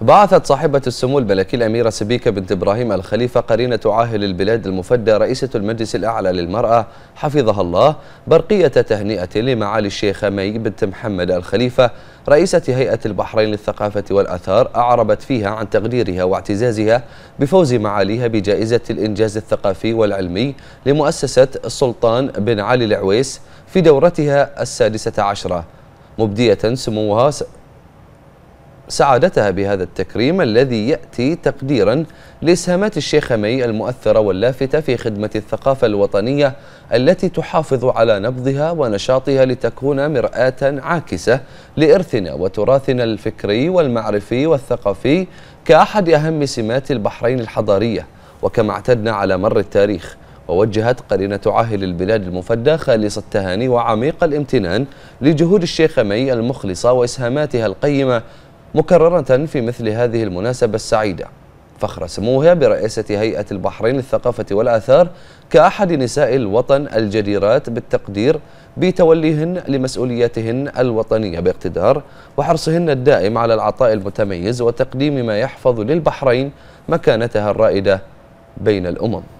بعثت صاحبة السمو الملكي الأميرة سبيكة بنت إبراهيم الخليفة قرينة عاهل البلاد المفدى رئيسة المجلس الأعلى للمرأة حفظها الله برقية تهنئة لمعالي الشيخة مي بنت محمد الخليفة رئيسة هيئة البحرين للثقافة والأثار أعربت فيها عن تقديرها واعتزازها بفوز معاليها بجائزة الإنجاز الثقافي والعلمي لمؤسسة السلطان بن علي العويس في دورتها السادسة عشرة مبدية سموها سعادتها بهذا التكريم الذي يأتي تقديرا لإسهامات الشيخة مي المؤثرة واللافتة في خدمة الثقافة الوطنية التي تحافظ على نبضها ونشاطها لتكون مرآة عاكسة لإرثنا وتراثنا الفكري والمعرفي والثقافي كأحد أهم سمات البحرين الحضارية وكما اعتدنا على مر التاريخ ووجهت قرينة عاهل البلاد المفدى خالص التهاني وعميق الامتنان لجهود الشيخة مي المخلصة وإسهاماتها القيمة مكررة في مثل هذه المناسبة السعيدة فخر سموها برئاسة هيئة البحرين للثقافة والآثار كأحد نساء الوطن الجديرات بالتقدير بتوليهن لمسؤولياتهن الوطنية باقتدار وحرصهن الدائم على العطاء المتميز وتقديم ما يحفظ للبحرين مكانتها الرائدة بين الأمم